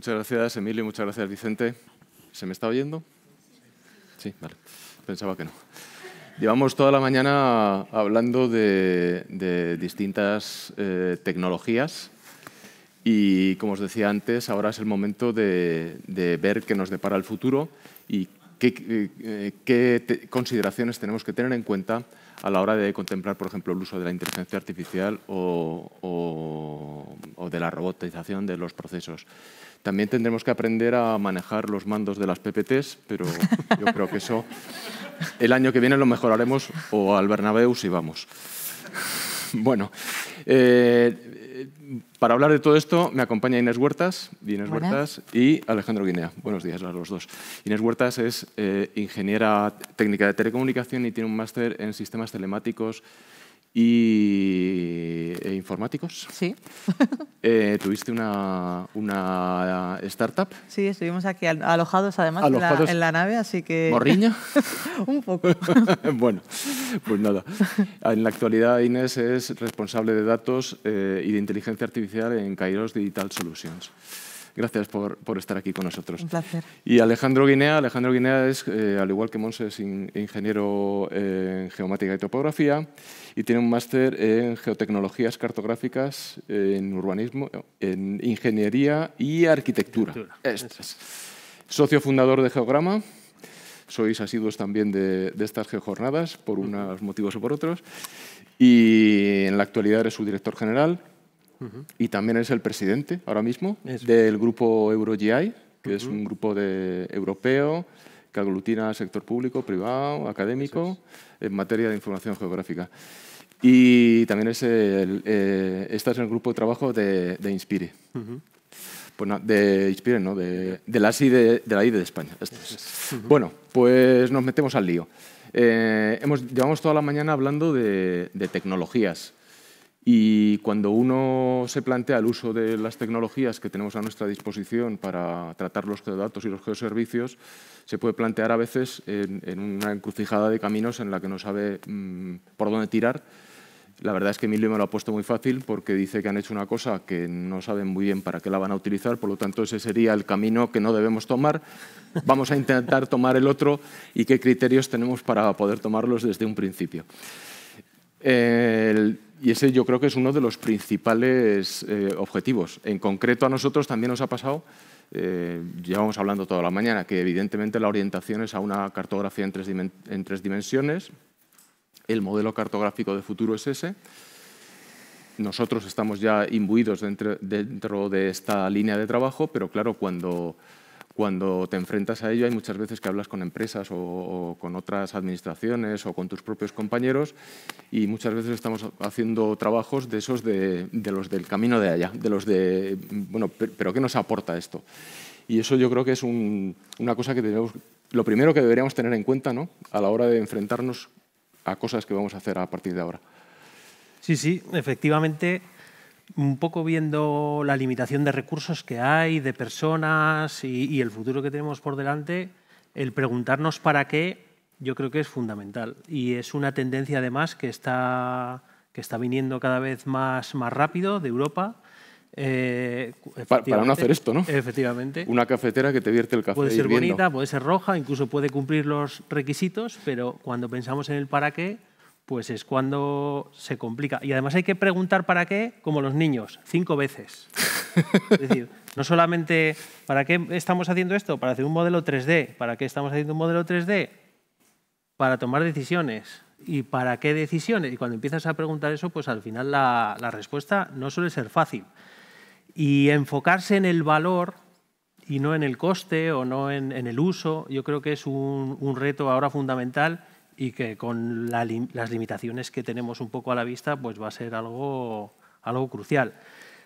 Muchas gracias, Emilio, muchas gracias, Vicente. ¿Se me está oyendo? Sí, vale. Pensaba que no. Llevamos toda la mañana hablando de, distintas eh, tecnologías y, como os decía antes, ahora es el momento de, ver qué nos depara el futuro y qué, eh, consideraciones tenemos que tener en cuenta a la hora de contemplar, por ejemplo, el uso de la inteligencia artificial o de la robotización de los procesos. También tendremos que aprender a manejar los mandos de las PPTs, pero yo creo que eso el año que viene lo mejoraremos o al Bernabéu si vamos. Bueno, eh, para hablar de todo esto me acompaña Inés Huertas, Inés Huertas y Alejandro Guinea. Buenos días a los dos. Inés Huertas es eh, ingeniera técnica de telecomunicación y tiene un máster en sistemas telemáticos y e informáticos. Sí. Eh, tuviste una, startup. Sí, estuvimos aquí alojados además en, la, nave, así que... ¿Morriña? Un poco. bueno, pues nada. En la actualidad Inés es responsable de datos eh, y de inteligencia artificial en Kairos Digital Solutions. Gracias por, estar aquí con nosotros. Un placer. Y Alejandro Guinea, Alejandro Guinea es, eh, al igual que Mons, es ingeniero eh, en geomática y topografía y tiene un máster en geotecnologías cartográficas, en urbanismo, en ingeniería y arquitectura. Socio fundador de Geograma. Sois asiduos también de, de estas geojornadas, por unos motivos o por otros. Y en la actualidad eres su director general y también es el presidente ahora mismo del grupo EuroGI, que es un grupo de, europeo que aglutina sector público, privado, académico, en materia de información geográfica. Y también es el, eh, este es el grupo de trabajo de, Inspire. Pues de Inspire, ¿no? De, la, de, de, de España. Bueno, pues nos metemos al lío. Eh, hemos, llevamos toda la mañana hablando de tecnologías. Y cuando uno se plantea el uso de las tecnologías que tenemos a nuestra disposición para tratar los geodatos y los geoservicios, se puede plantear a veces en, una encrucijada de caminos en la que no sabe mm, por dónde tirar. La verdad es que Emilio me lo ha puesto muy fácil porque dice que han hecho una cosa que no saben muy bien para qué la van a utilizar, por lo tanto ese sería el camino que no debemos tomar. Vamos a intentar tomar el otro y qué criterios tenemos para poder tomarlos desde un principio. Eh, y ese yo creo que es uno de los principales eh, objetivos. En concreto a nosotros también nos ha pasado, llevamos eh, hablando toda la mañana, que evidentemente la orientación es a una cartografía en tres, en tres dimensiones, el modelo cartográfico de futuro es ese, nosotros estamos ya imbuidos dentro, dentro de esta línea de trabajo, pero claro, cuando cuando te enfrentas a ello hay muchas veces que hablas con empresas o, con otras administraciones o con tus propios compañeros y muchas veces estamos haciendo trabajos de esos de, los del camino de allá, de los de, bueno, pero, ¿qué nos aporta esto? Y eso yo creo que es una cosa que tenemos, lo primero que deberíamos tener en cuenta ¿no? a la hora de enfrentarnos a cosas que vamos a hacer a partir de ahora. Sí, sí, efectivamente un poco viendo la limitación de recursos que hay, de personas y, el futuro que tenemos por delante, el preguntarnos para qué yo creo que es fundamental. Y es una tendencia además que está, que está viniendo cada vez más, más rápido de Europa. Eh, para, no hacer esto, ¿no? Efectivamente. Una cafetera que te vierte el café. Puede ser bonita, puede ser roja, incluso puede cumplir los requisitos, pero cuando pensamos en el para qué, pues es cuando se complica. Y además hay que preguntar para qué, como los niños, cinco veces. es decir, no solamente para qué estamos haciendo esto, para hacer un modelo 3D, para qué estamos haciendo un modelo 3D, para tomar decisiones. ¿Y para qué decisiones? Y cuando empiezas a preguntar eso, pues al final la, respuesta no suele ser fácil. Y enfocarse en el valor y no en el coste o no en, el uso, yo creo que es un, un reto ahora fundamental y que con las limitaciones que tenemos un poco a la vista, pues va a ser algo, algo crucial.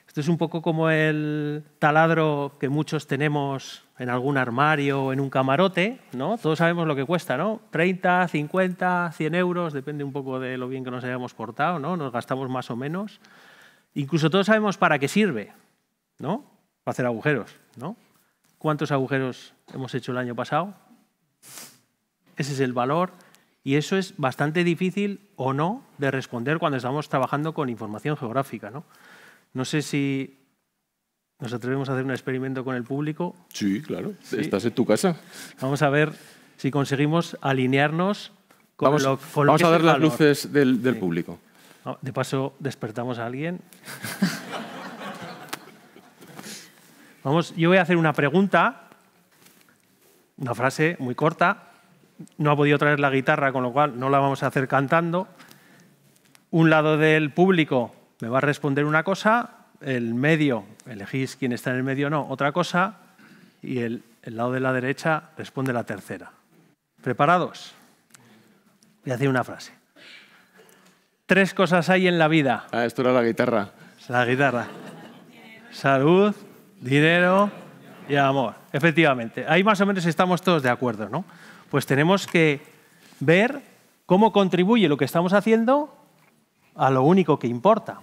Esto es un poco como el taladro que muchos tenemos en algún armario o en un camarote, ¿no? Todos sabemos lo que cuesta, ¿no? 30, 50, 100 euros, depende un poco de lo bien que nos hayamos portado, ¿no? Nos gastamos más o menos. Incluso todos sabemos para qué sirve, ¿no? Para hacer agujeros, ¿no? ¿Cuántos agujeros hemos hecho el año pasado? Ese es el valor y eso es bastante difícil o no de responder cuando estamos trabajando con información geográfica. No, no sé si nos atrevemos a hacer un experimento con el público. Sí, claro. Estás en tu casa. Vamos a ver si conseguimos alinearnos con lo, que. vamos a ver las luces del, público. De paso, despertamos a alguien. vamos, yo voy a hacer una pregunta, una frase muy corta, no ha podido traer la guitarra, con lo cual no la vamos a hacer cantando. Un lado del público me va a responder una cosa, el medio, elegís quién está en el medio o no, otra cosa, y el, lado de la derecha responde la tercera. ¿Preparados? Voy a decir una frase. Tres cosas hay en la vida. Ah, esto era la guitarra. La guitarra. Salud, dinero y amor. Efectivamente. Ahí más o menos estamos todos de acuerdo, ¿no? pues tenemos que ver cómo contribuye lo que estamos haciendo a lo único que importa.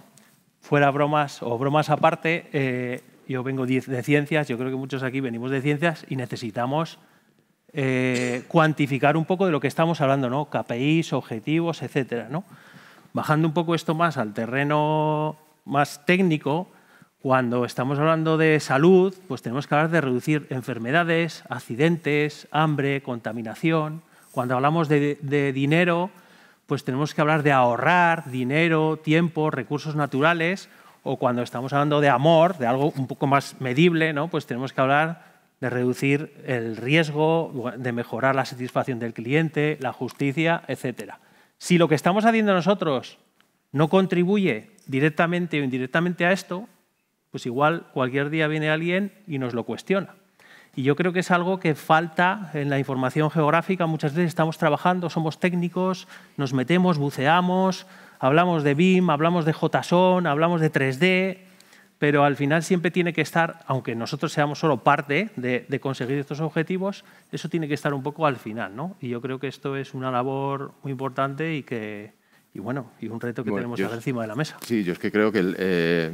Fuera bromas o bromas aparte, eh, yo vengo de ciencias, yo creo que muchos aquí venimos de ciencias y necesitamos eh, cuantificar un poco de lo que estamos hablando, ¿no? KPIs, objetivos, etcétera, Bajando un poco esto más al terreno más técnico, cuando estamos hablando de salud, pues tenemos que hablar de reducir enfermedades, accidentes, hambre, contaminación. Cuando hablamos de, dinero, pues tenemos que hablar de ahorrar dinero, tiempo, recursos naturales. O cuando estamos hablando de amor, de algo un poco más medible, pues tenemos que hablar de reducir el riesgo, de mejorar la satisfacción del cliente, la justicia, etc. Si lo que estamos haciendo nosotros no contribuye directamente o indirectamente a esto, pues igual cualquier día viene alguien y nos lo cuestiona. Y yo creo que es algo que falta en la información geográfica. Muchas veces estamos trabajando, somos técnicos, nos metemos, buceamos, hablamos de BIM, hablamos de JSON, hablamos de 3D, pero al final siempre tiene que estar, aunque nosotros seamos solo parte de, conseguir estos objetivos, eso tiene que estar un poco al final, ¿no? Y yo creo que esto es una labor muy importante y que, y bueno, y un reto que tenemos encima de la mesa. Sí, yo es que creo que eh,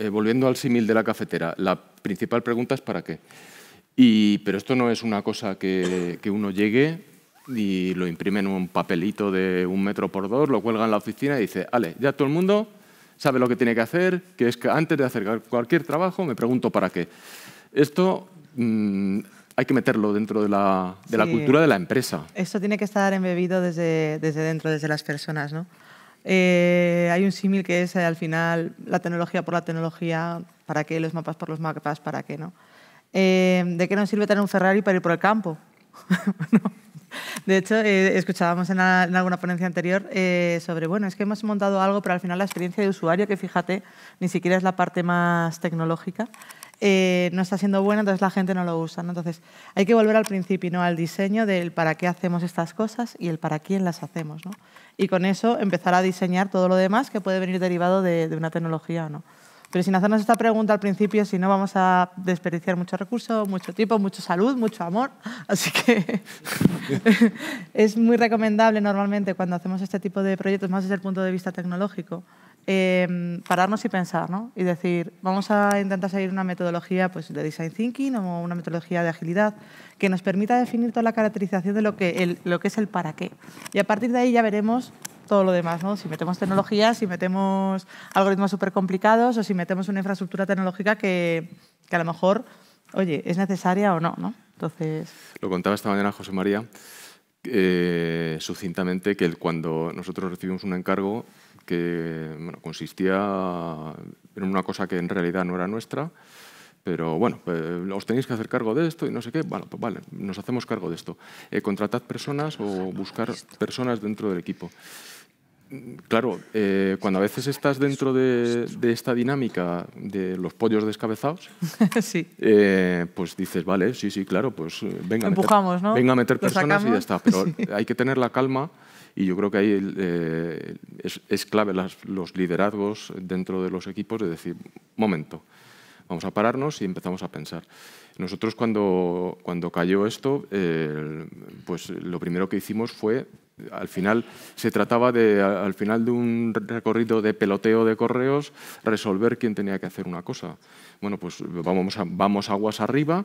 eh, volviendo al símil de la cafetera, la principal pregunta es ¿para qué? Y, pero esto no es una cosa que, que uno llegue y lo imprime en un papelito de un metro por dos, lo cuelga en la oficina y dice, vale, ya todo el mundo sabe lo que tiene que hacer, que es que antes de hacer cualquier trabajo me pregunto para qué. Esto mm, hay que meterlo dentro de, la, de la, cultura de la empresa. Esto tiene que estar embebido desde, desde dentro, desde las personas, ¿no? Eh, hay un símil que es eh, al final la tecnología por la tecnología, ¿para qué? Los mapas por los mapas, ¿para qué? no? Eh, ¿De qué nos sirve tener un Ferrari para ir por el campo? de hecho, escuchábamos en, alguna ponencia anterior sobre, bueno, es que hemos montado algo, pero al final la experiencia de usuario, que fíjate, ni siquiera es la parte más tecnológica, eh, no está siendo bueno, entonces la gente no lo usa. Entonces hay que volver al principio, ¿no? al diseño del para qué hacemos estas cosas y el para quién las hacemos. Y con eso empezar a diseñar todo lo demás que puede venir derivado de, de una tecnología o no. Pero sin hacernos esta pregunta al principio, si no, vamos a desperdiciar mucho recurso, mucho tiempo, mucha salud, mucho amor. Así que es muy recomendable normalmente cuando hacemos este tipo de proyectos, más desde el punto de vista tecnológico, Em, pararnos y pensar, ¿no? Y decir, vamos a intentar seguir una metodología pues, de design thinking o una metodología de agilidad que nos permita definir toda la caracterización de lo que, lo que es el para qué. Y a partir de ahí ya veremos todo lo demás, ¿no? Si metemos tecnologías, si metemos algoritmos súper complicados o si metemos una infraestructura tecnológica que, a lo mejor, oye, es necesaria o no, ¿no? Entonces... Lo contaba esta mañana José María, eh, sucintamente, que cuando nosotros recibimos un encargo, que consistía en una cosa que en realidad no era nuestra, pero bueno, pues, os tenéis que hacer cargo de esto y no sé qué, bueno, pues vale, nos hacemos cargo de esto. Eh, contratad personas o buscar personas dentro del equipo. Claro, eh, cuando a veces estás dentro de, esta dinámica de los pollos descabezados, sí. Eh, pues dices, vale, sí, sí, claro, pues venga, eh, Empujamos, venga a meter personas y ya está. Pero hay que tener la calma y yo creo que ahí eh, es, clave los liderazgos dentro de los equipos de decir, momento, vamos a pararnos y empezamos a pensar. Nosotros cuando, cuando cayó esto, pues lo primero que hicimos fue, al final se trataba de, al final de un recorrido de peloteo de correos, resolver quién tenía que hacer una cosa. Bueno, pues vamos, a, vamos aguas arriba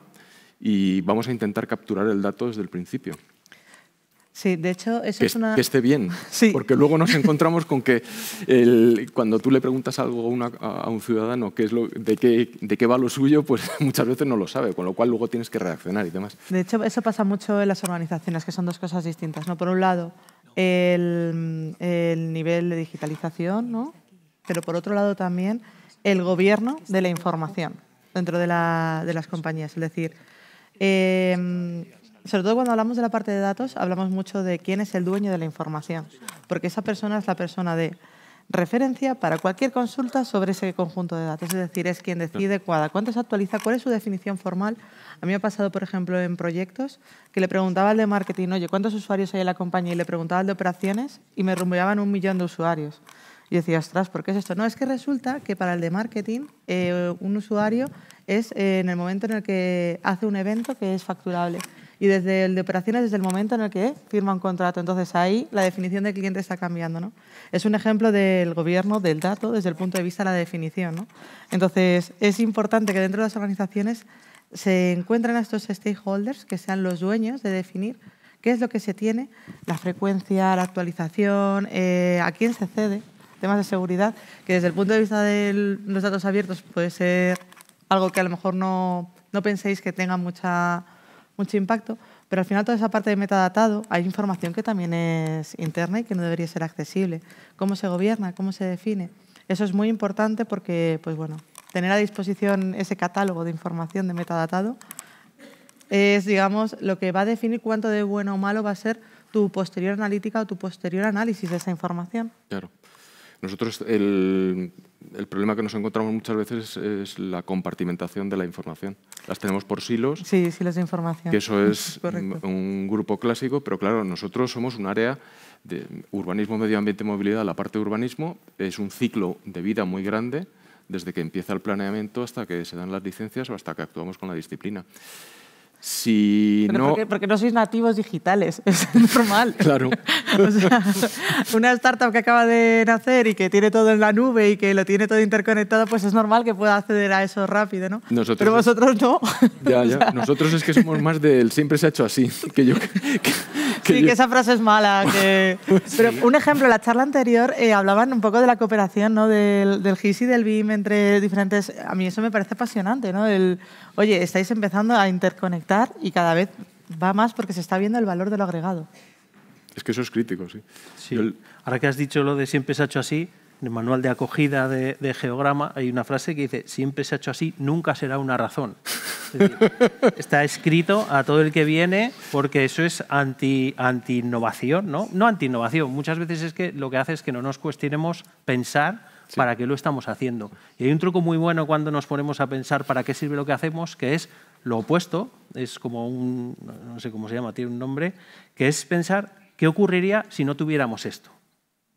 y vamos a intentar capturar el dato desde el principio. Sí, de hecho, eso es una... Que esté bien, porque luego nos encontramos con que cuando tú le preguntas algo a, un ciudadano qué es lo, de, qué, de qué va lo suyo, pues muchas veces no lo sabe, con lo cual luego tienes que reaccionar y demás. De hecho, eso pasa mucho en las organizaciones, que son dos cosas distintas. ¿no? Por un lado, el, el nivel de digitalización, ¿no? pero por otro lado también el gobierno de la información dentro de, la, de las compañías. Es decir, em, sobre todo cuando hablamos de la parte de datos, hablamos mucho de quién es el dueño de la información, porque esa persona es la persona de referencia para cualquier consulta sobre ese conjunto de datos, es decir, es quien decide cuáda, cuánto se actualiza, cuál es su definición formal. A mí me ha pasado, por ejemplo, en proyectos que le preguntaba al de marketing, oye, ¿cuántos usuarios hay en la compañía? Y le preguntaba al de operaciones y me rumbeaban un millón de usuarios. Y decía, ostras, ¿por qué es esto? No, es que resulta que para el de marketing, eh, un usuario es eh, en el momento en el que hace un evento que es facturable y desde el de operaciones, desde el momento en el que firma un contrato. Entonces ahí la definición de cliente está cambiando. ¿no? Es un ejemplo del gobierno, del dato, desde el punto de vista de la definición. ¿no? Entonces es importante que dentro de las organizaciones se encuentren a estos stakeholders que sean los dueños de definir qué es lo que se tiene, la frecuencia, la actualización, eh, a quién se cede, temas de seguridad, que desde el punto de vista de los datos abiertos puede ser algo que a lo mejor no, no penséis que tenga mucha mucho impacto, pero al final toda esa parte de metadatado hay información que también es interna y que no debería ser accesible. ¿Cómo se gobierna? ¿Cómo se define? Eso es muy importante porque, pues bueno, tener a disposición ese catálogo de información de metadatado es, digamos, lo que va a definir cuánto de bueno o malo va a ser tu posterior analítica o tu posterior análisis de esa información. Claro. Nosotros el, problema que nos encontramos muchas veces es la compartimentación de la información. Las tenemos por silos. Sí, silos de información. Que eso es un grupo clásico, pero claro, nosotros somos un área de urbanismo, medio ambiente, movilidad. La parte de urbanismo es un ciclo de vida muy grande, desde que empieza el planeamiento hasta que se dan las licencias o hasta que actuamos con la disciplina. Sí, Porque, no sois nativos digitales, es normal. Claro. una startup que acaba de nacer y que tiene todo en la nube y que lo tiene todo interconectado, pues es normal que pueda acceder a eso rápido, ¿no? Nosotros Pero vosotros no. Nosotros es que somos más del siempre se ha hecho así. Que yo, sí, que esa frase es mala. Pero un ejemplo, la charla anterior eh, hablaban un poco de la cooperación, ¿no? Del, del GIS y del BIM entre diferentes... A mí eso me parece apasionante, ¿no? El, oye, estáis empezando a interconectar y cada vez va más porque se está viendo el valor de lo agregado. Es que eso es crítico, sí. Ahora que has dicho lo de siempre se ha hecho así, en el manual de acogida de, Geograma hay una frase que dice, siempre se ha hecho así, nunca será una razón. está escrito a todo el que viene porque eso es anti-innovación, anti innovación No anti-innovación, muchas veces es que lo que hace es que no nos cuestionemos pensar para qué lo estamos haciendo. Y hay un truco muy bueno cuando nos ponemos a pensar para qué sirve lo que hacemos, que es lo opuesto es como un, no sé cómo se llama, tiene un nombre, que es pensar qué ocurriría si no tuviéramos esto.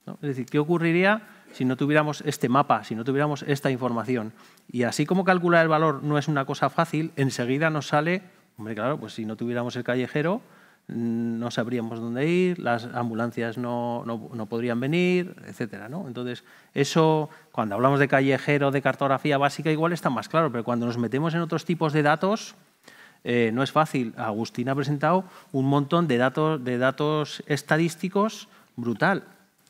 Es decir, qué ocurriría si no tuviéramos este mapa, si no tuviéramos esta información. Y así como calcular el valor no es una cosa fácil, enseguida nos sale, hombre, claro, pues si no tuviéramos el callejero, no sabríamos dónde ir, las ambulancias no, podrían venir, etc. ¿no? Entonces, eso, cuando hablamos de callejero, de cartografía básica, igual está más claro, pero cuando nos metemos en otros tipos de datos, eh, no es fácil. Agustín ha presentado un montón de datos, de datos estadísticos brutal.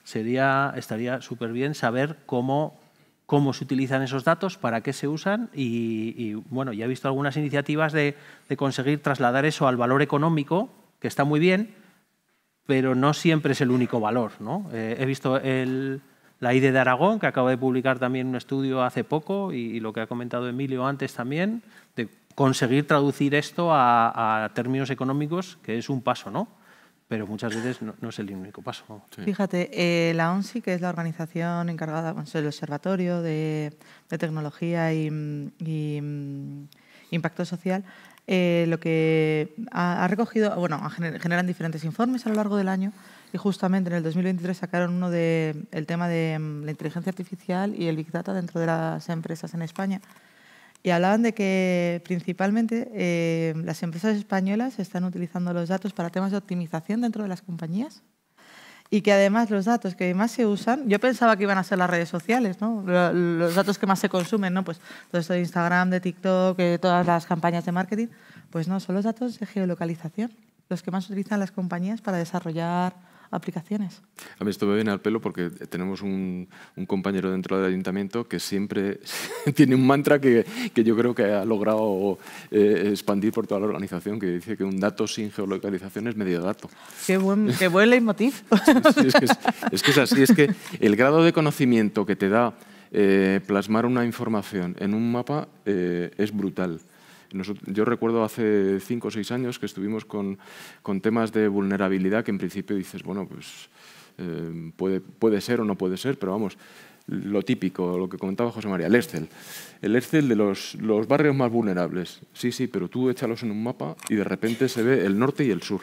Sería, estaría súper bien saber cómo, cómo se utilizan esos datos, para qué se usan y, y bueno, ya he visto algunas iniciativas de, de conseguir trasladar eso al valor económico, está muy bien, pero no siempre es el único valor. ¿no? Eh, he visto la IDE de Aragón, que acaba de publicar también un estudio hace poco, y, lo que ha comentado Emilio antes también, de conseguir traducir esto a, términos económicos, que es un paso, ¿no? pero muchas veces no, es el único paso. Fíjate, eh, la ONSI, que es la organización encargada, bueno, el Observatorio de, Tecnología y, y, mm, Impacto Social, eh, lo que ha, recogido, bueno, generan diferentes informes a lo largo del año y justamente en el 2023 sacaron uno del tema de mm, la inteligencia artificial y el Big Data dentro de las empresas en España. Y hablaban de que principalmente eh, las empresas españolas están utilizando los datos para temas de optimización dentro de las compañías, y que además los datos que más se usan, yo pensaba que iban a ser las redes sociales, ¿no? los datos que más se consumen, ¿no? pues todo esto de Instagram, de TikTok, de eh, todas las campañas de marketing, pues no, son los datos de geolocalización, los que más utilizan las compañías para desarrollar a mí esto me viene al pelo porque tenemos un, compañero dentro del ayuntamiento que siempre tiene un mantra que, yo creo que ha logrado eh, expandir por toda la organización, que dice que un dato sin geolocalización es medio dato. Qué buen, leitmotiv. es, que es, así, es que el grado de conocimiento que te da eh, plasmar una información en un mapa eh, es brutal yo recuerdo hace cinco o seis años que estuvimos con, temas de vulnerabilidad que en principio dices, bueno, pues eh, puede, puede ser o no puede ser, pero vamos, lo típico, lo que comentaba José María, el Excel. El Excel de los, los, barrios más vulnerables. Sí, sí, pero tú échalos en un mapa y de repente se ve el norte y el sur.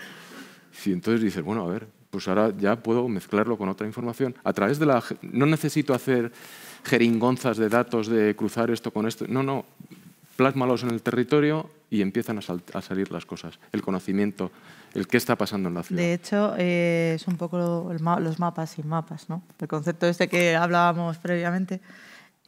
Y entonces dices, bueno, a ver, pues ahora ya puedo mezclarlo con otra información. A través de la... No necesito hacer jeringonzas de datos de cruzar esto con esto. No, no, plásmalos en el territorio y empiezan a, salir las cosas, el conocimiento, el qué está pasando en la ciudad. De hecho, eh, es un poco los mapas sin mapas, ¿no? El concepto este que hablábamos previamente. Mm,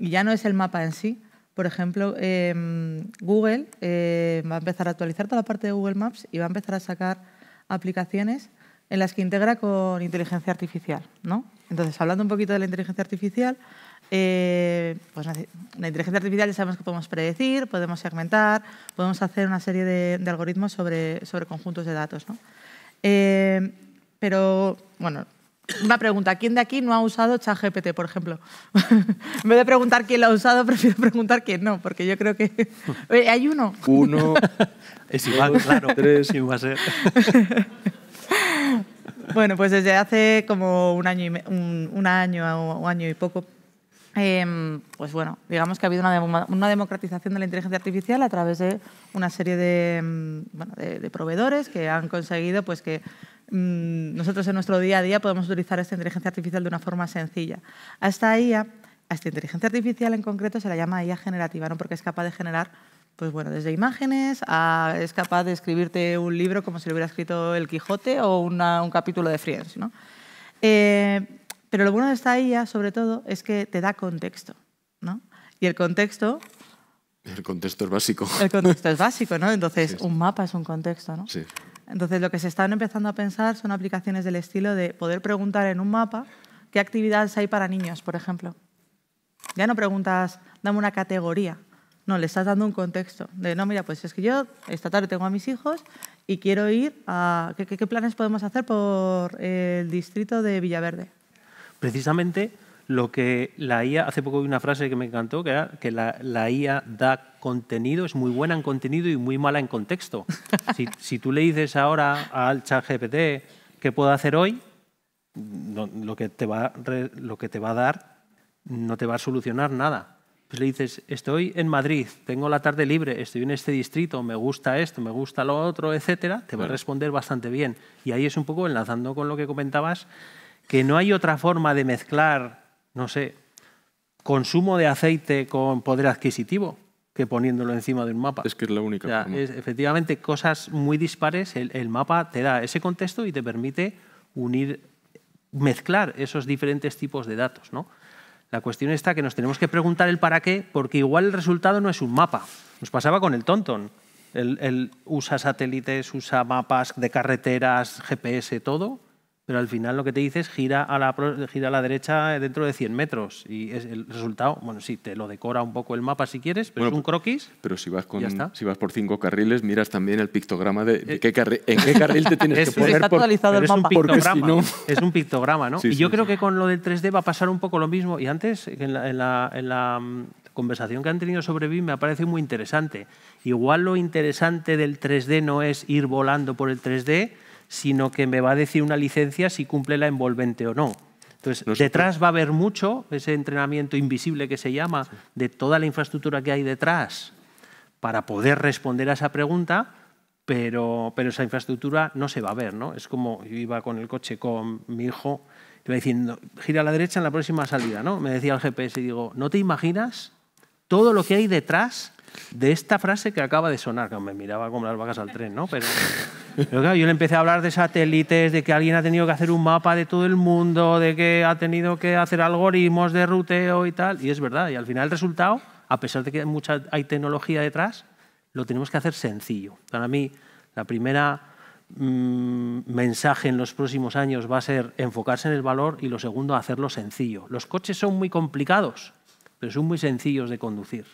y, ya no es el mapa en sí. Por ejemplo, em, Google eh, va a empezar a actualizar toda la parte de Google Maps y va a empezar a sacar aplicaciones en las que integra con inteligencia artificial, ¿no? Entonces, hablando un poquito de la inteligencia artificial, eh, pues la, inteligencia artificial ya sabemos que podemos predecir, podemos segmentar, podemos hacer una serie de, algoritmos sobre, sobre conjuntos de datos. Eh, pero, bueno, una pregunta. ¿Quién de aquí no ha usado ChatGPT, por ejemplo? en vez de preguntar quién lo ha usado, prefiero preguntar quién no, porque yo creo que... ¿Hay uno? Uno. es igual, claro. Tres, igual ser. bueno, pues desde hace como un año, y un, año o año y poco Em, pues bueno, digamos que ha habido una, democratización de la inteligencia artificial a través de una serie de, em, proveedores que han conseguido pues que mm, nosotros en nuestro día a día podemos utilizar esta inteligencia artificial de una forma sencilla. Hasta IA, a esta inteligencia artificial en concreto se la llama IA generativa, ¿no? porque es capaz de generar pues bueno, desde imágenes, es capaz de escribirte un libro como si lo hubiera escrito el Quijote o un capítulo de Friends. ¿no? Eh, pero lo bueno de esta IA, sobre todo, es que te da contexto. ¿no? Y el contexto... El contexto es básico. El contexto es básico, ¿no? Entonces, un mapa es un contexto, ¿no? Sí. Entonces, lo que se están empezando a pensar son aplicaciones del estilo de poder preguntar en un mapa qué actividades hay para niños, por ejemplo. Ya no preguntas, dame una categoría. No, le estás dando un contexto. De, no, mira, pues es que yo esta tarde tengo a mis hijos y quiero ir a... qué planes podemos hacer por el distrito de Villaverde? precisamente lo que la IA, hace poco vi una frase que me encantó, que era que la, IA da contenido, es muy buena en contenido y muy mala en contexto. si, tú le dices ahora al chat GPT qué puedo hacer hoy, lo, que te va, a dar no te va a solucionar nada. Pues le dices, estoy en Madrid, tengo la tarde libre, estoy en este distrito, me gusta esto, me gusta lo otro, etcétera, te va a responder bastante bien. Y ahí es un poco enlazando con lo que comentabas, que no hay otra forma de mezclar, no sé, consumo de aceite con poder adquisitivo que poniéndolo encima de un mapa. Es que es la única. forma. efectivamente, cosas muy dispares, el, mapa te da ese contexto y te permite unir, mezclar esos diferentes tipos de datos. ¿no? La cuestión está que nos tenemos que preguntar el para qué, porque igual el resultado no es un mapa. Nos pasaba con el Tonton. Él usa satélites, usa mapas de carreteras, GPS, todo pero al final lo que te dice es gira a la, gira a la derecha eh, dentro de 100 metros. Y es el resultado, bueno, sí, te lo decora un poco el mapa si quieres, pero es un croquis. Pero si vas, con, si vas por cinco carriles, miras también el pictograma de, eh, qué en qué carril te tienes que poner. Está actualizado el es Un pictograma, no... Es un pictograma, ¿no? y yo creo que con lo del 3D va a pasar un poco lo mismo. Y antes, en la, en la, mm, conversación que han tenido sobre BIM me ha parecido muy interesante. Igual lo interesante del 3D no es ir volando por el 3D, sino que me va a decir una licencia si cumple la envolvente o no. Entonces, detrás va a haber mucho, ese entrenamiento invisible que se llama, de toda la infraestructura que hay detrás para poder responder a esa pregunta, pero, pero esa infraestructura no se va a ver. ¿no? Es como yo iba con el coche con mi hijo, iba diciendo, gira a la derecha en la próxima salida. ¿no? Me decía el GPS y digo, ¿no te imaginas todo lo que hay detrás de esta frase que acaba de sonar? Que me miraba como las vacas al tren, ¿no? pero yo le empecé a hablar de satélites, de que alguien ha tenido que hacer un mapa de todo el mundo, de que ha tenido que hacer algoritmos de ruteo y tal. Y es verdad, y al final el resultado, a pesar de que hay, tecnología detrás, lo tenemos que hacer sencillo. Para mí, la primera mm, mensaje en los próximos años va a ser enfocarse en el valor y lo segundo, hacerlo sencillo. Los coches son muy complicados, pero son muy sencillos de conducir.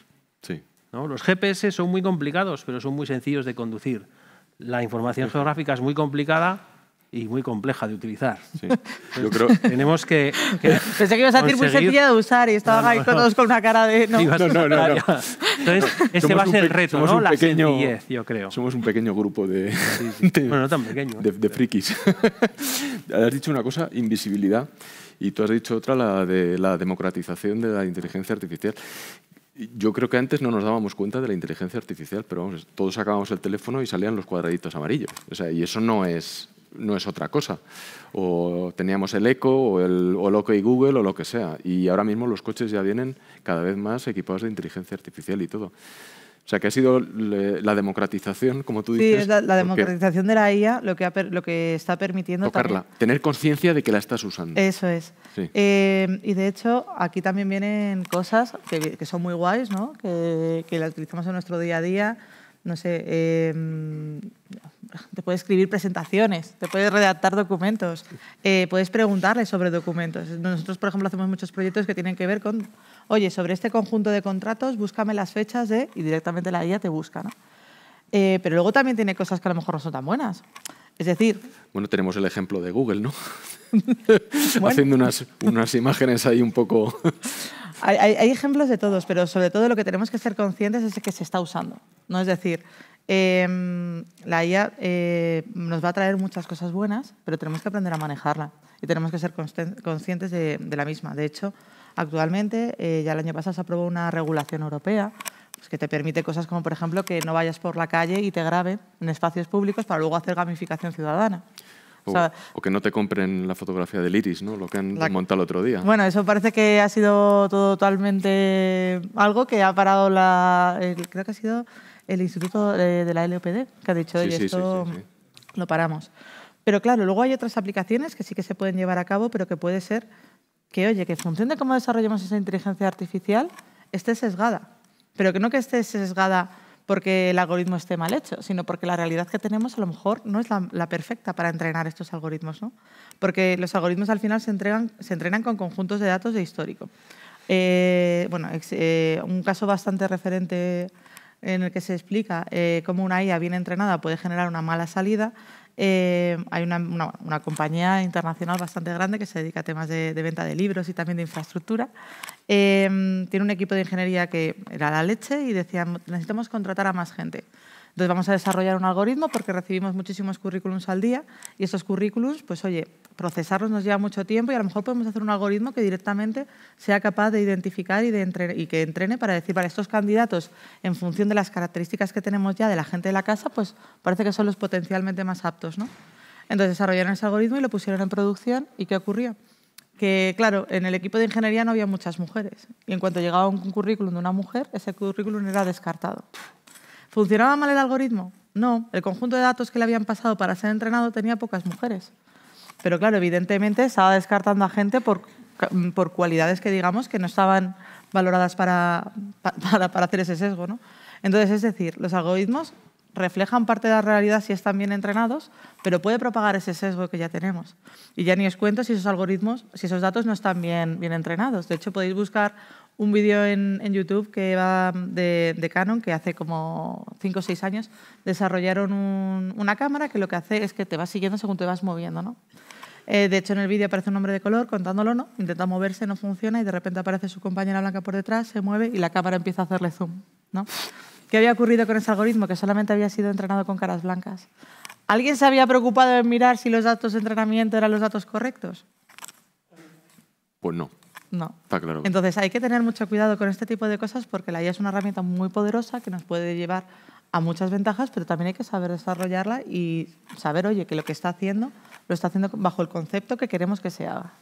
Sí. ¿no? Los GPS son muy complicados, pero son muy sencillos de conducir la información geográfica es muy complicada y muy compleja de utilizar. Sí. Yo creo... Tenemos que, Pensé que ibas a decir muy sencilla de usar y estaba ahí todos con una cara de... No, no, no, Entonces, ese va a ser el reto, ¿no? La sencillez, yo creo. Somos un pequeño grupo de... bueno, no tan pequeño. de frikis. has dicho una cosa, invisibilidad, y tú has dicho otra, la de la democratización de la inteligencia artificial, yo creo que antes no nos dábamos cuenta de la inteligencia artificial, pero vamos, todos sacábamos el teléfono y salían los cuadraditos amarillos. O sea, y eso no es, otra cosa. O teníamos el eco, o el, o Google, o lo que sea. Y ahora mismo los coches ya vienen cada vez más equipados de inteligencia artificial y todo. O sea, que ha sido la democratización, como tú dices. Sí, es la, democratización de la IA lo que, está permitiendo. tener conciencia de que la estás usando. Eso es. Eh, y de hecho, aquí también vienen cosas que, son muy guays, ¿no? Que, las utilizamos en nuestro día a día. No sé, eh, te puedes escribir presentaciones, te puedes redactar documentos, eh, puedes preguntarle sobre documentos. Nosotros, por ejemplo, hacemos muchos proyectos que tienen que ver con oye, sobre este conjunto de contratos, búscame las fechas de, y directamente la IA te busca, eh, pero luego también tiene cosas que a lo mejor no son tan buenas. Es decir... Bueno, tenemos el ejemplo de Google, ¿no? Haciendo unas, imágenes ahí un poco... Hay, ejemplos de todos, pero sobre todo lo que tenemos que ser conscientes es que se está usando. ¿no? Es decir, em, la IA eh, nos va a traer muchas cosas buenas, pero tenemos que aprender a manejarla y tenemos que ser conscientes de la misma. De hecho, Actualmente, eh, ya el año pasado se aprobó una regulación europea pues, que te permite cosas como, por ejemplo, que no vayas por la calle y te graben en espacios públicos para luego hacer gamificación ciudadana. O, que no te compren la fotografía del iris, ¿no? Lo que han montado el otro día. Bueno, eso parece que ha sido todo totalmente algo que ha parado la... El, creo que ha sido el Instituto de, la LOPD que ha dicho, esto lo paramos. Pero claro, luego hay otras aplicaciones que sí que se pueden llevar a cabo, pero que puede ser que, oye, que en función de cómo desarrollemos esa inteligencia artificial, esté sesgada. Pero que no que esté sesgada porque el algoritmo esté mal hecho, sino porque la realidad que tenemos a lo mejor no es la, perfecta para entrenar estos algoritmos, ¿no? Porque los algoritmos al final se, se entrenan con conjuntos de datos de histórico. Eh, bueno, eh, un caso bastante referente en el que se explica eh, cómo una IA bien entrenada puede generar una mala salida eh, hay una, compañía internacional bastante grande que se dedica a temas de, venta de libros y también de infraestructura. Eh, tiene un equipo de ingeniería que era la leche y decían, necesitamos contratar a más gente. Entonces vamos a desarrollar un algoritmo porque recibimos muchísimos currículums al día y esos currículums, pues oye, procesarlos nos lleva mucho tiempo y a lo mejor podemos hacer un algoritmo que directamente sea capaz de identificar y, de y que entrene para decir, para estos candidatos, en función de las características que tenemos ya de la gente de la casa, pues parece que son los potencialmente más aptos. ¿no? Entonces desarrollaron ese algoritmo y lo pusieron en producción y ¿qué ocurrió? que, claro, en el equipo de ingeniería no había muchas mujeres. Y en cuanto llegaba un currículum de una mujer, ese currículum era descartado. ¿Funcionaba mal el algoritmo? No, el conjunto de datos que le habían pasado para ser entrenado tenía pocas mujeres. Pero claro, evidentemente estaba descartando a gente por, mm, por cualidades que digamos que no estaban valoradas para, para, hacer ese sesgo. ¿no? Entonces, es decir, los algoritmos reflejan parte de la realidad si están bien entrenados, pero puede propagar ese sesgo que ya tenemos. Y ya ni os cuento si esos algoritmos, si esos datos no están bien, bien entrenados. De hecho, podéis buscar un vídeo en, YouTube que va de, Canon, que hace como 5 o 6 años desarrollaron una cámara que lo que hace es que te va siguiendo según te vas moviendo. ¿no? Eh, de hecho, en el vídeo aparece un hombre de color contándolo, ¿no? intenta moverse, no funciona y de repente aparece su compañera blanca por detrás, se mueve y la cámara empieza a hacerle zoom. ¿no? ¿Qué había ocurrido con ese algoritmo que solamente había sido entrenado con caras blancas? ¿Alguien se había preocupado en mirar si los datos de entrenamiento eran los datos correctos? Pues no. No. Está claro. Entonces hay que tener mucho cuidado con este tipo de cosas porque la IA es una herramienta muy poderosa que nos puede llevar a muchas ventajas, pero también hay que saber desarrollarla y saber, oye, que lo que está haciendo lo está haciendo bajo el concepto que queremos que se haga.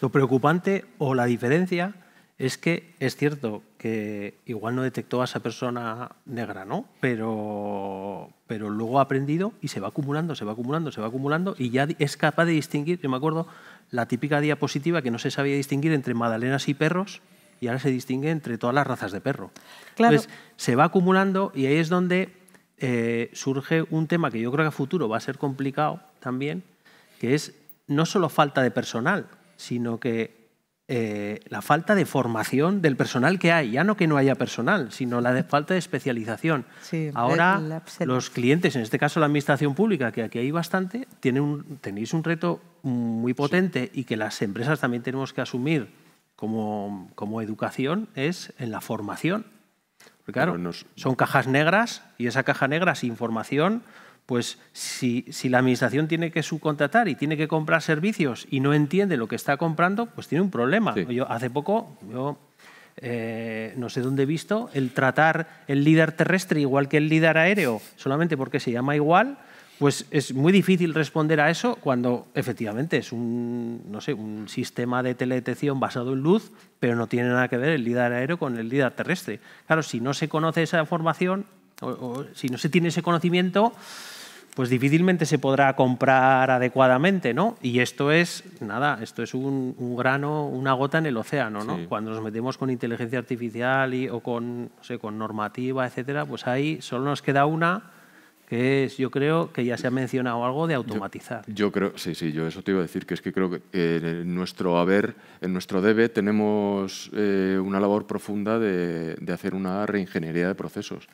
Lo preocupante o la diferencia es que es cierto que igual no detectó a esa persona negra, ¿no? Pero, pero luego ha aprendido y se va acumulando, se va acumulando, se va acumulando y ya es capaz de distinguir, yo me acuerdo, la típica diapositiva que no se sabía distinguir entre madalenas y perros y ahora se distingue entre todas las razas de perro. Entonces, se va acumulando y ahí es donde eh, surge un tema que yo creo que a futuro va a ser complicado también, que es no solo falta de personal, sino que eh, la falta de formación del personal que hay. Ya no que no haya personal, sino la falta de especialización. Ahora los clientes, en este caso la Administración Pública, que aquí hay bastante, tiene un, tenéis un reto muy potente y que las empresas también tenemos que asumir como, como educación, es en la formación. Porque claro, son cajas negras y esa caja negra sin formación pues si, la administración tiene que subcontratar y tiene que comprar servicios y no entiende lo que está comprando, pues tiene un problema. Yo hace poco, eh, no sé dónde he visto, el tratar el líder terrestre igual que el líder aéreo, solamente porque se llama igual, pues es muy difícil responder a eso cuando efectivamente es un, no sé, un sistema de teledetección basado en luz, pero no tiene nada que ver el líder aéreo con el líder terrestre. Claro, si no se conoce esa formación si no se tiene ese conocimiento, pues difícilmente se podrá comprar adecuadamente, ¿no? Y esto es, nada, esto es un, grano, una gota en el océano, ¿no? Cuando nos metemos con inteligencia artificial y, o con, no sé, con normativa, etcétera, pues ahí solo nos queda una que es, yo creo que ya se ha mencionado algo de automatizar. Yo, creo, sí, sí, yo eso te iba a decir, que es que creo que eh, en nuestro haber, en nuestro debe, tenemos eh, una labor profunda de, de hacer una reingeniería de procesos.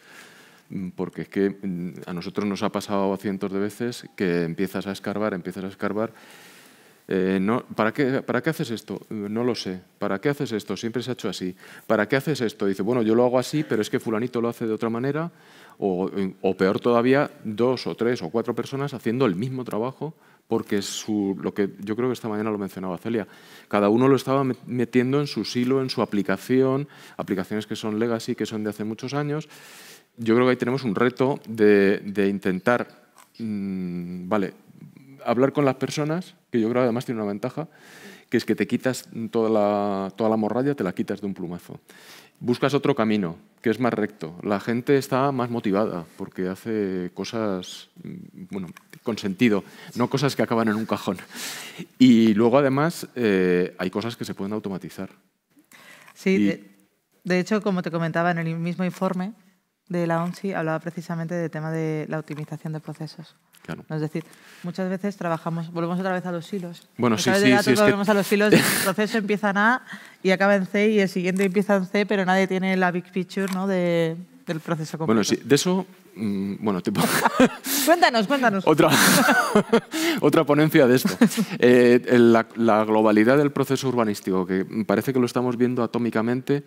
Mm, porque es que mm, a nosotros nos ha pasado cientos de veces que empiezas a escarbar, empiezas a escarbar. Eh, ¿para, qué, ¿Para qué haces esto? No lo sé. ¿Para qué haces esto? Siempre se ha hecho así. ¿Para qué haces esto? Dice, bueno, yo lo hago así, pero es que fulanito lo hace de otra manera. O, eh, peor todavía, dos o tres o cuatro personas haciendo el mismo trabajo porque lo que yo creo que esta mañana lo mencionaba Celia, cada uno lo estaba metiendo en su silo, en su aplicación, aplicaciones que son legacy, que son de hace muchos años, yo creo que ahí tenemos un reto de, intentar, mm, vale, hablar con las personas, que yo creo que además tiene una ventaja, que es que te quitas toda la, toda la morralla, te la quitas de un plumazo. Buscas otro camino, que es más recto. La gente está más motivada porque hace cosas mm, bueno, con sentido, no cosas que acaban en un cajón. Y luego, además, eh, hay cosas que se pueden automatizar. Sí, de, hecho, como te comentaba en el mismo informe, de la ONCI, hablaba precisamente del tema de la optimización de procesos. Es decir, muchas veces trabajamos, volvemos otra vez a los hilos. Bueno, sí, sí, datos, Volvemos a los hilos, el proceso empieza en A y acaba en C y el siguiente empieza en C, pero nadie tiene la big picture ¿no? del proceso completo. Bueno, sí, de eso, mm, bueno, te... cuéntanos, cuéntanos. Otra, otra ponencia de esto. Eh, la, la globalidad del proceso urbanístico, que parece que lo estamos viendo atómicamente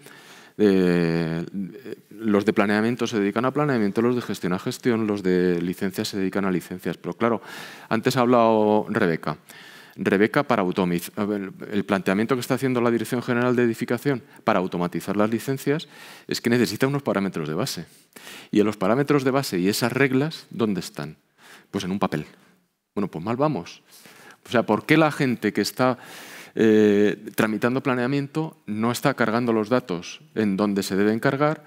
los de planeamiento se dedican a planeamiento, los de gestión a gestión, los de licencias se dedican a licencias. Pero claro, antes ha hablado Rebeca. Rebeca para El planteamiento que está haciendo la Dirección General de Edificación para automatizar las licencias es que necesita unos parámetros de base. ¿Y en los parámetros de base y esas reglas dónde están? Pues en un papel. Bueno, pues mal vamos. O sea, ¿por qué la gente que está eh, tramitando planeamiento no está cargando los datos en donde se deben cargar.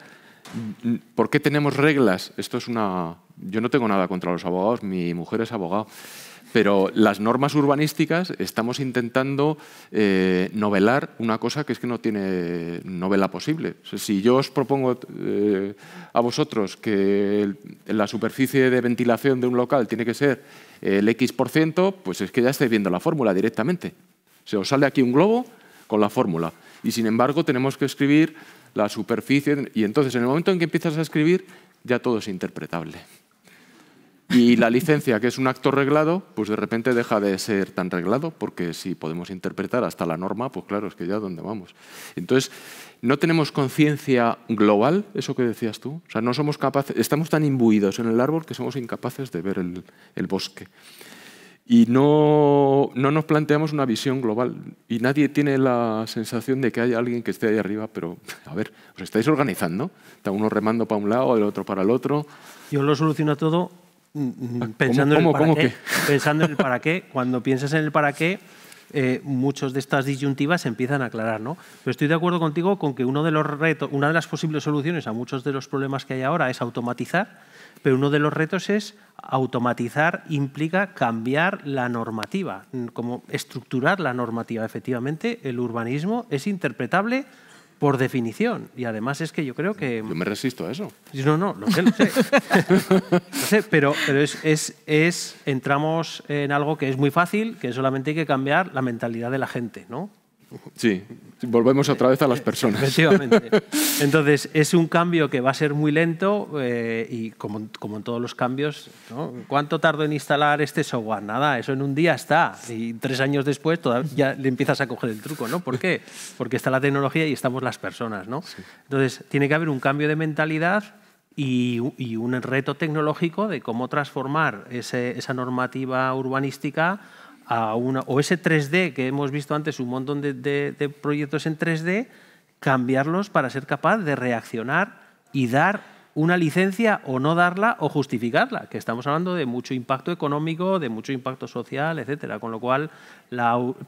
¿Por qué tenemos reglas? Esto es una... Yo no tengo nada contra los abogados, mi mujer es abogada. pero las normas urbanísticas estamos intentando eh, novelar una cosa que es que no tiene novela posible. si yo os propongo eh, a vosotros que la superficie de ventilación de un local tiene que ser el X%, pues es que ya estáis viendo la fórmula directamente. Se os sale aquí un globo con la fórmula. Y sin embargo tenemos que escribir la superficie y entonces en el momento en que empiezas a escribir ya todo es interpretable. Y la licencia, que es un acto reglado, pues de repente deja de ser tan reglado, porque si podemos interpretar hasta la norma, pues claro, es que ya dónde vamos. Entonces, no tenemos conciencia global, eso que decías tú. O sea, no somos capaces, estamos tan imbuidos en el árbol que somos incapaces de ver el, el bosque y no, nos planteamos una visión global. Y nadie tiene la sensación de que hay alguien que esté ahí arriba, pero a ver, os estáis organizando. Está uno remando para un lado, el otro para el otro. Yo lo soluciono todo pensando, en, el para qué, pensando para qué. Cuando piensas en el para qué, muchas eh, muchos de estas disyuntivas se empiezan a aclarar. ¿no? Pero estoy de acuerdo contigo con que uno de los retos, una de las posibles soluciones a muchos de los problemas que hay ahora es automatizar pero uno de los retos es automatizar implica cambiar la normativa, mm, como estructurar la normativa. Efectivamente, el urbanismo es interpretable por definición. Y además es que yo creo que... Yo me resisto a eso. No, no, lo sé, lo sé. sé pero, es, entramos en algo que es muy fácil, que solamente hay que cambiar la mentalidad de la gente, ¿no? Sí, volvemos otra vez a las personas. Efectivamente. Entonces, es un cambio que va a ser muy lento eh, y como, como, en todos los cambios, ¿cuánto tardo en instalar este software? Nada, eso en un día está. Y tres años después ya le empiezas a coger el truco, ¿no? ¿Por qué? Porque está la tecnología y estamos las personas, ¿no? Entonces, tiene que haber un cambio de mentalidad y, un reto tecnológico de cómo transformar esa normativa urbanística a una, o ese 3D que hemos visto antes, un montón de, de proyectos en 3D, cambiarlos para ser capaz de reaccionar y dar una licencia o no darla o justificarla, que estamos hablando de mucho impacto económico, de mucho impacto social, etcétera. Con lo cual,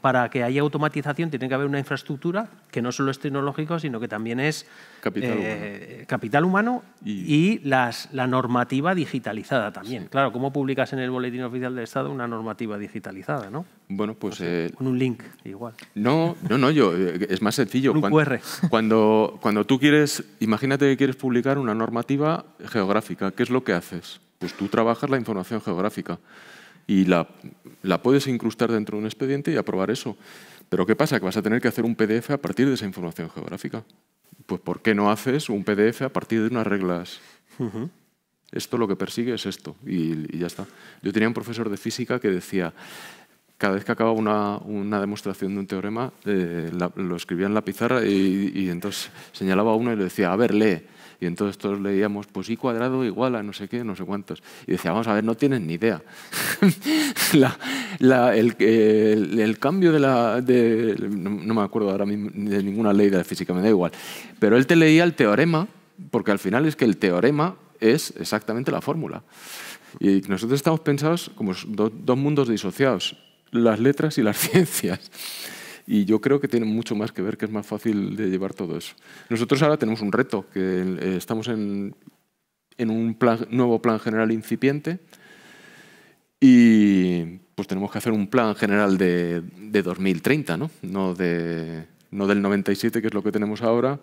para que haya automatización tiene que haber una infraestructura que no solo es tecnológica, sino que también es capital eh, humano, y, las, la normativa digitalizada también. Claro, ¿cómo publicas en el Boletín Oficial del Estado una normativa digitalizada? ¿no? Bueno, pues... Eh, con un link, igual. No, no, no, yo, eh, es más sencillo. un cuando, QR. Cuando, tú quieres, imagínate que quieres publicar una normativa geográfica, ¿qué es lo que haces? Pues tú trabajas la información geográfica y la, puedes incrustar dentro de un expediente y aprobar eso. Pero ¿qué pasa? Que vas a tener que hacer un PDF a partir de esa información geográfica. Pues ¿por qué no haces un PDF a partir de unas reglas? esto lo que persigue es esto, y, ya está. Yo tenía un profesor de física que decía, cada vez que acababa una, una demostración de un teorema, eh, lo escribía en la pizarra y, entonces señalaba a uno y le decía, a ver, lee. Y entonces todos leíamos, pues i cuadrado igual a no sé qué, no sé cuántos. Y decía, vamos a ver, no tienes ni idea. el, el, cambio de la... De, no, me acuerdo ahora mismo de ninguna ley de la física, me da igual. Pero él te leía el teorema, porque al final es que el teorema es exactamente la fórmula. Y nosotros estamos pensados como dos, dos mundos disociados las letras y las ciencias. Y yo creo que tiene mucho más que ver, que es más fácil de llevar todo eso. Nosotros ahora tenemos un reto, que eh, estamos en, en un nuevo plan general incipiente y pues tenemos que hacer un plan general de, de 2030, ¿no? No, de, no del 97, que es lo que tenemos ahora,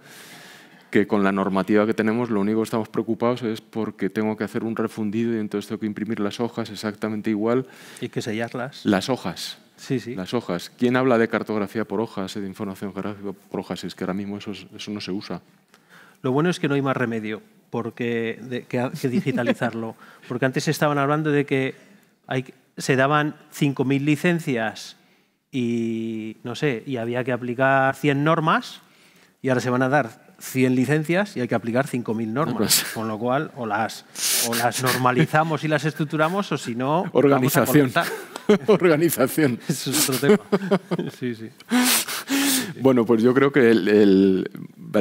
que con la normativa que tenemos lo único que estamos preocupados es porque tengo que hacer un refundido y entonces tengo que imprimir las hojas exactamente igual. Y que sellarlas. Las hojas. Sí, sí. Las hojas. ¿Quién habla de cartografía por hojas, de información geográfica por hojas? Es que ahora mismo eso, eso no se usa. Lo bueno es que no hay más remedio porque, que, digitalizarlo. Porque antes estaban hablando de que hay, se daban 5.000 licencias y, no sé, y había que aplicar 100 normas y ahora se van a dar 100 licencias y hay que aplicar 5.000 normas, con lo cual o las, o las normalizamos y las estructuramos o si no... Organización. Organización. Eso es otro tema. sí, sí. Bueno, pues yo creo que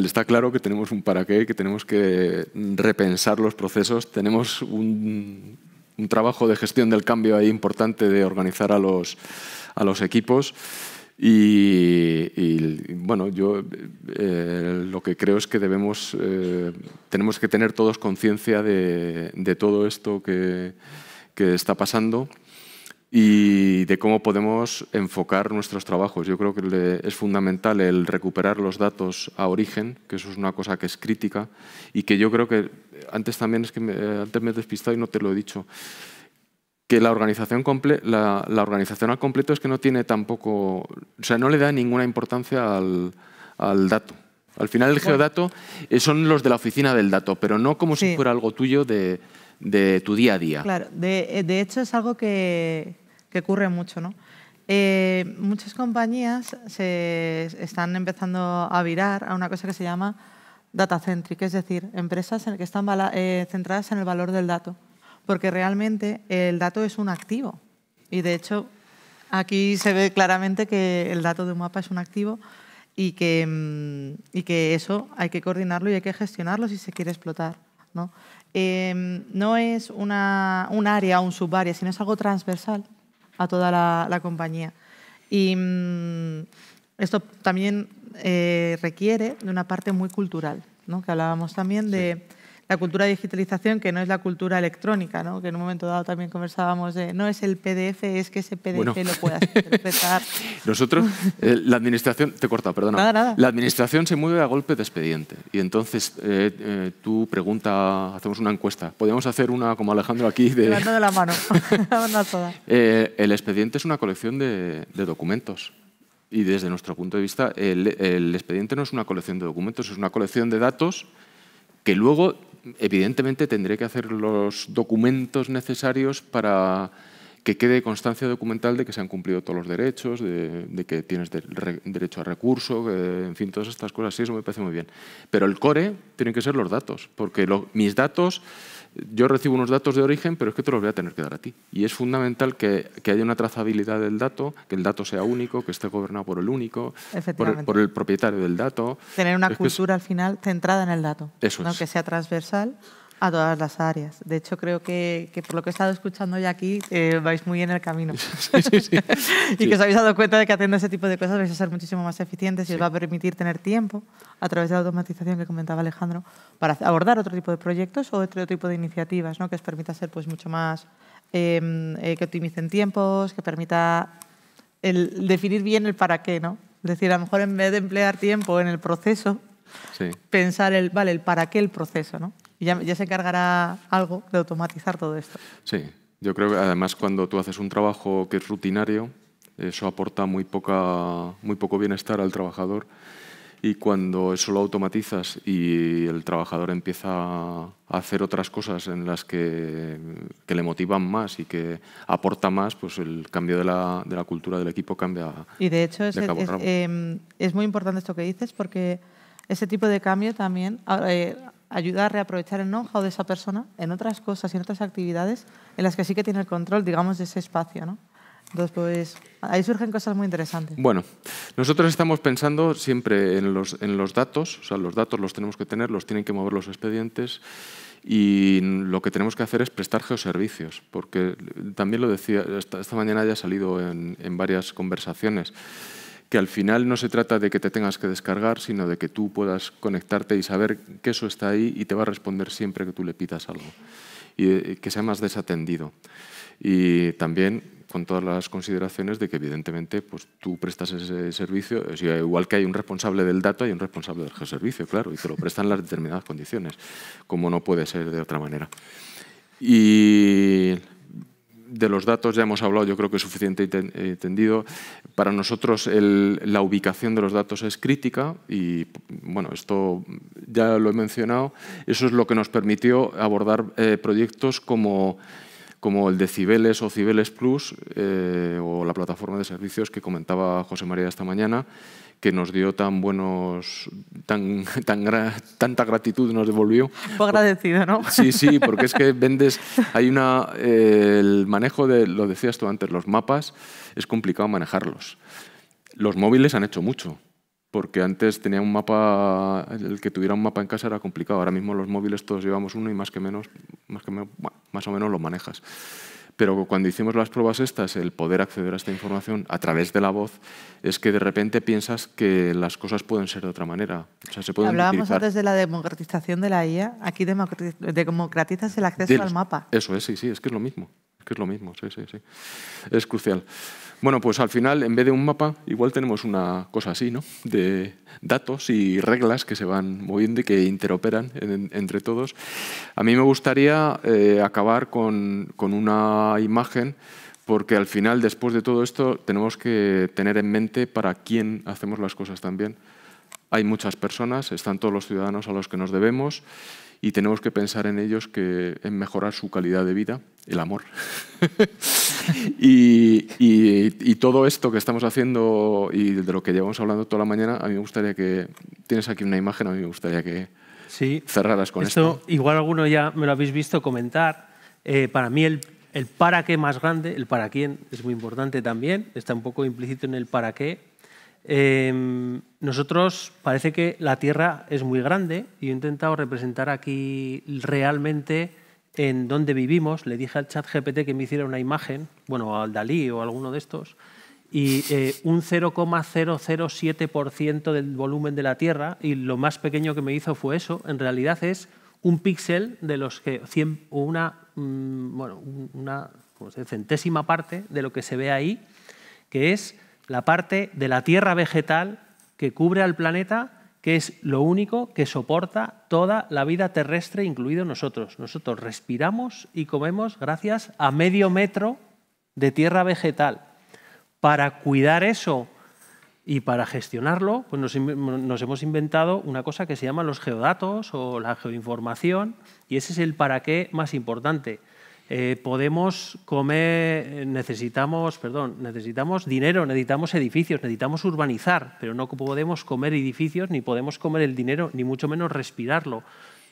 está claro que tenemos un para qué, que tenemos que repensar los procesos, tenemos un, trabajo de gestión del cambio ahí importante de organizar a a los equipos. Y, bueno, yo eh, lo que creo es que debemos, eh, tenemos que tener todos conciencia de, todo esto que, está pasando y de cómo podemos enfocar nuestros trabajos. Yo creo que es fundamental el recuperar los datos a origen, que eso es una cosa que es crítica y que yo creo que antes también es que antes me he despistado y no te lo he dicho que la organización, al completo es que no tiene tampoco, o sea, no le da ninguna importancia al, dato. Al final el geodato eh, son los de la oficina del dato, pero no como si fuera algo tuyo de, tu día a día. Claro, de, eh, hecho es algo que, ocurre mucho, eh, muchas compañías se están empezando a virar a una cosa que se llama data centric, es decir, empresas en que están centradas en el valor del dato porque realmente el dato es un activo. Y de hecho, aquí se ve claramente que el dato de un mapa es un activo y que, mm, y que eso hay que coordinarlo y hay que gestionarlo si se quiere explotar. No, em, no es una, un área o un subárea, sino es algo transversal a toda la, compañía. Y mm, esto también eh, requiere de una parte muy cultural, ¿no? que hablábamos también de la cultura de digitalización, que no es la cultura electrónica, ¿no? que en un momento dado también conversábamos de no es el PDF, es que ese PDF lo puedas interpretar. Nosotros, eh, la administración, te he cortado, perdona. La administración se mueve a golpe de expediente. Y entonces eh, eh, tú pregunta, hacemos una encuesta. Podríamos hacer una, como Alejandro aquí, de. la mano. el expediente es una colección de, documentos. Y desde nuestro punto de vista, el, expediente no es una colección de documentos, es una colección de datos que luego evidentemente tendré que hacer los documentos necesarios para que quede constancia documental de que se han cumplido todos los derechos, de, que tienes derecho a recurso, en fin, todas estas cosas. Sí, eso me parece muy bien. Pero el core tienen que ser los datos, porque mis datos yo recibo unos datos de origen, pero es que te los voy a tener que dar a ti. Y es fundamental que, haya una trazabilidad del dato, que el dato sea único, que esté gobernado por el único, por el, propietario del dato. Tener una cultura al final centrada en el dato, eso que sea transversal a todas las áreas. De hecho, creo que, por lo que he estado escuchando ya aquí, eh, vais muy en el camino. y que os habéis dado cuenta de que haciendo ese tipo de cosas vais a ser muchísimo más eficientes y os va a permitir tener tiempo, a través de la automatización que comentaba Alejandro, para abordar otro tipo de proyectos o otro tipo de iniciativas, ¿no? que os permita ser pues, mucho más... Em, eh, que optimicen tiempos, que permita definir bien el para qué, ¿no? Es decir, a lo mejor en vez de emplear tiempo en el proceso, pensar el, vale, el para qué el proceso, ¿no? Y ya, se encargará algo de automatizar todo esto. Sí, yo creo que además cuando tú haces un trabajo que es rutinario, eso aporta muy, poca, muy poco bienestar al trabajador y cuando eso lo automatizas y el trabajador empieza a hacer otras cosas en las que, le motivan más y que aporta más, pues el cambio de la, cultura del equipo cambia. Y de hecho es, em, es, muy importante esto que dices porque ese tipo de cambio también eh, ayudar a reaprovechar el know-how de esa persona en otras cosas y en otras actividades en las que sí que tiene el control, digamos, de ese espacio, ¿no? Entonces, pues ahí surgen cosas muy interesantes. Bueno, nosotros estamos pensando siempre en los, en los datos, o sea, los datos los tenemos que tener, los tienen que mover los expedientes y lo que tenemos que hacer es prestar geoservicios, porque también lo decía, esta, esta mañana ya ha salido en, en varias conversaciones que al final no se trata de que te tengas que descargar, sino de que tú puedas conectarte y saber que eso está ahí y te va a responder siempre que tú le pidas algo. Y eh, que sea más desatendido. Y también con todas las consideraciones de que evidentemente pues, tú prestas ese servicio, igual que hay un responsable del dato, hay un responsable del servicio, claro, y te lo prestan las determinadas condiciones, como no puede ser de otra manera. Y de los datos ya hemos hablado, yo creo que es suficiente eh, entendido. Para nosotros la ubicación de los datos es crítica y, bueno, esto ya lo he mencionado. Eso es lo que nos permitió abordar eh, proyectos como como el de Cibeles o Cibeles Plus eh, o la plataforma de servicios que comentaba José María esta mañana, que nos dio tan buenos, tan, tan tanta gratitud nos devolvió. Fue agradecido, ¿no? Sí, sí, porque es que vendes, hay una, eh, el manejo de, lo decías tú antes, los mapas, es complicado manejarlos. Los móviles han hecho mucho porque antes tenía un mapa, el que tuviera un mapa en casa era complicado. Ahora mismo los móviles todos llevamos uno y más que menos, más, que más o menos lo manejas. Pero cuando hicimos las pruebas estas, el poder acceder a esta información a través de la voz, es que de repente piensas que las cosas pueden ser de otra manera. se Hablábamos antes de la democratización de la IA. Aquí democratizas el acceso al mapa. Eso es, sí, sí, es que es lo mismo. que es lo mismo, sí, sí, sí. Es crucial. Bueno, pues al final, en vez de un mapa, igual tenemos una cosa así, ¿no? De datos y reglas que se van moviendo y que interoperan entre todos. A mí me gustaría eh, acabar con, con una imagen porque al final, después de todo esto, tenemos que tener en mente para quién hacemos las cosas también. Hay muchas personas, están todos los ciudadanos a los que nos debemos y tenemos que pensar en ellos que en mejorar su calidad de vida, el amor. y, todo esto que estamos haciendo y de lo que llevamos hablando toda la mañana, a mí me gustaría que, tienes aquí una imagen, a mí me gustaría que sí. cerraras con esto. igual alguno ya me lo habéis visto comentar. Eh, para mí el, el para qué más grande, el para quién es muy importante también, está un poco implícito en el para qué, Em, nosotros parece que la Tierra es muy grande y he intentado representar aquí realmente en dónde vivimos. Le dije al chat GPT que me hiciera una imagen, bueno, al Dalí o alguno de estos, y eh, un 0,007% del volumen de la Tierra, y lo más pequeño que me hizo fue eso, en realidad es un píxel de los que 100, una, mm, bueno, una centésima parte de lo que se ve ahí, que es la parte de la tierra vegetal que cubre al planeta, que es lo único que soporta toda la vida terrestre, incluido nosotros. Nosotros respiramos y comemos gracias a medio metro de tierra vegetal. Para cuidar eso y para gestionarlo, pues nos, nos hemos inventado una cosa que se llama los geodatos o la geoinformación, y ese es el para qué más importante. Eh, podemos comer, necesitamos, perdón, necesitamos dinero, necesitamos edificios, necesitamos urbanizar, pero no podemos comer edificios, ni podemos comer el dinero, ni mucho menos respirarlo.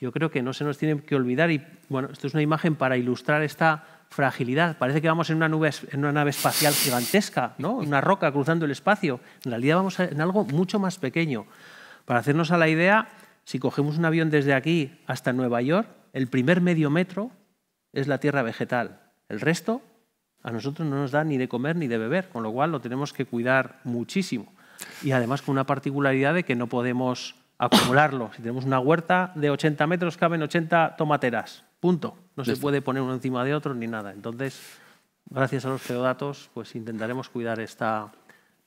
Yo creo que no se nos tiene que olvidar y bueno, esto es una imagen para ilustrar esta fragilidad. Parece que vamos en una, nube, en una nave espacial gigantesca, ¿no? una roca cruzando el espacio. En realidad vamos en algo mucho más pequeño. Para hacernos a la idea, si cogemos un avión desde aquí hasta Nueva York, el primer medio metro es la tierra vegetal. El resto a nosotros no nos da ni de comer ni de beber, con lo cual lo tenemos que cuidar muchísimo. Y además con una particularidad de que no podemos acumularlo. Si tenemos una huerta de 80 metros, caben 80 tomateras. Punto. No se puede poner uno encima de otro ni nada. Entonces, gracias a los geodatos, pues intentaremos cuidar esta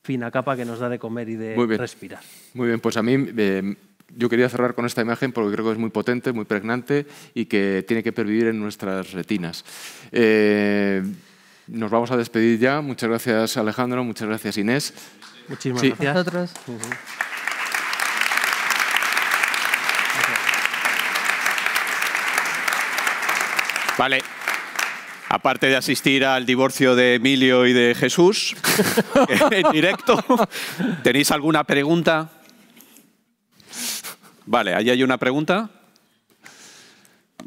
fina capa que nos da de comer y de respirar. Muy bien, pues a mí eh, yo quería cerrar con esta imagen porque creo que es muy potente, muy pregnante y que tiene que pervivir en nuestras retinas. Eh, nos vamos a despedir ya. Muchas gracias Alejandro, muchas gracias Inés. Muchísimas gracias. a Vale. Aparte de asistir al divorcio de Emilio y de Jesús en directo, ¿tenéis alguna pregunta? Vale, ahí hay una pregunta.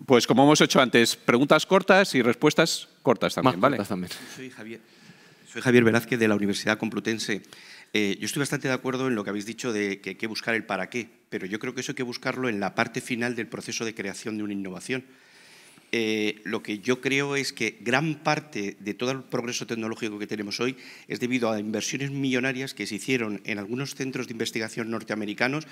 Pues como hemos hecho antes, preguntas cortas y respuestas cortas también, Soy Javier, soy Velázquez de la Universidad Complutense. Eh, yo estoy bastante de acuerdo en lo que habéis dicho de que hay que buscar el para qué, pero yo creo que eso hay que buscarlo en la parte final del proceso de creación de una innovación. Eh, lo que yo creo es que gran parte de todo el progreso tecnológico que tenemos hoy es debido a inversiones millonarias que se hicieron en algunos centros de investigación norteamericanos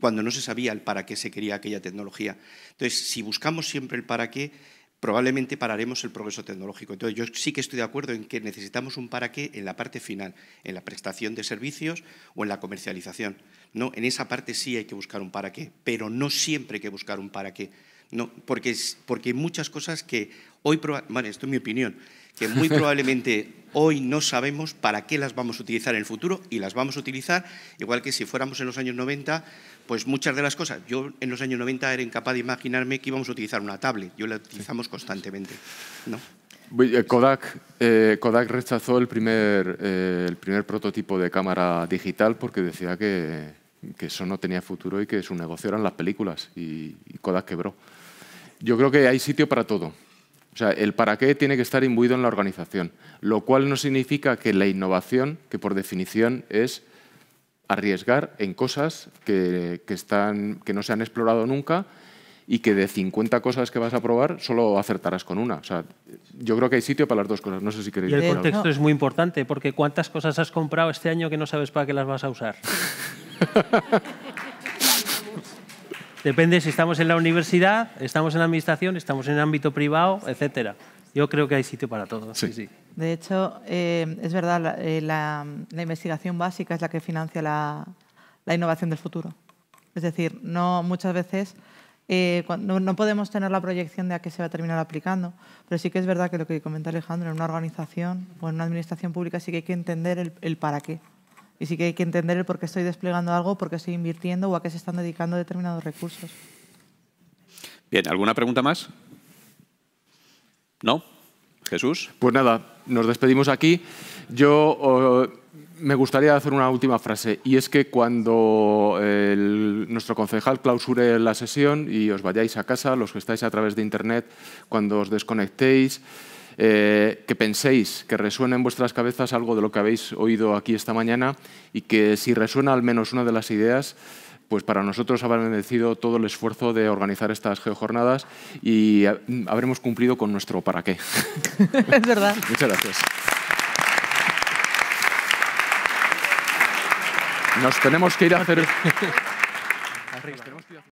cuando no se sabía el para qué se quería aquella tecnología. Entonces, si buscamos siempre el para qué, probablemente pararemos el progreso tecnológico. Entonces, yo sí que estoy de acuerdo en que necesitamos un para qué en la parte final, en la prestación de servicios o en la comercialización. ¿no? En esa parte sí hay que buscar un para qué, pero no siempre hay que buscar un para qué no, porque, porque muchas cosas que hoy, bueno, esto es mi opinión, que muy probablemente hoy no sabemos para qué las vamos a utilizar en el futuro y las vamos a utilizar, igual que si fuéramos en los años 90, pues muchas de las cosas, yo en los años 90 era incapaz de imaginarme que íbamos a utilizar una tablet, yo la utilizamos constantemente. ¿no? Eh, Kodak, eh, Kodak rechazó el primer, eh, el primer prototipo de cámara digital porque decía que, eso no tenía futuro y que su negocio eran las películas y Kodak quebró yo creo que hay sitio para todo. O sea, el para qué tiene que estar imbuido en la organización, lo cual no significa que la innovación, que por definición es arriesgar en cosas que, que, están, que no se han explorado nunca y que de 50 cosas que vas a probar solo acertarás con una. O sea, yo creo que hay sitio para las dos cosas. No sé si queréis. Y el contexto es muy importante porque ¿cuántas cosas has comprado este año que no sabes para qué las vas a usar? Depende si estamos en la universidad, estamos en la administración, estamos en el ámbito privado, etcétera. Yo creo que hay sitio para todo. Sí. Sí, De hecho, eh, es verdad, eh, la, investigación básica es la que financia la, innovación del futuro. Es decir, no muchas veces eh, cuando, no podemos tener la proyección de a qué se va a terminar aplicando, pero sí que es verdad que lo que comenta Alejandro, en una organización o en una administración pública sí que hay que entender el para qué. Y sí que hay que entender el por qué estoy desplegando algo, por qué estoy invirtiendo o a qué se están dedicando determinados recursos. Bien, ¿alguna pregunta más? ¿No? Jesús. Pues nada, nos despedimos aquí. Yo me gustaría hacer una última frase y es que cuando nuestro concejal clausure la sesión y os vayáis a casa, los que estáis a través de Internet, cuando os desconectéis, eh, que penséis, que resuene en vuestras cabezas algo de lo que habéis oído aquí esta mañana y que si resuena al menos una de las ideas, pues para nosotros habrá merecido todo el esfuerzo de organizar estas geojornadas y eh, habremos cumplido con nuestro para qué. es verdad. Muchas gracias. Nos tenemos que ir a hacer...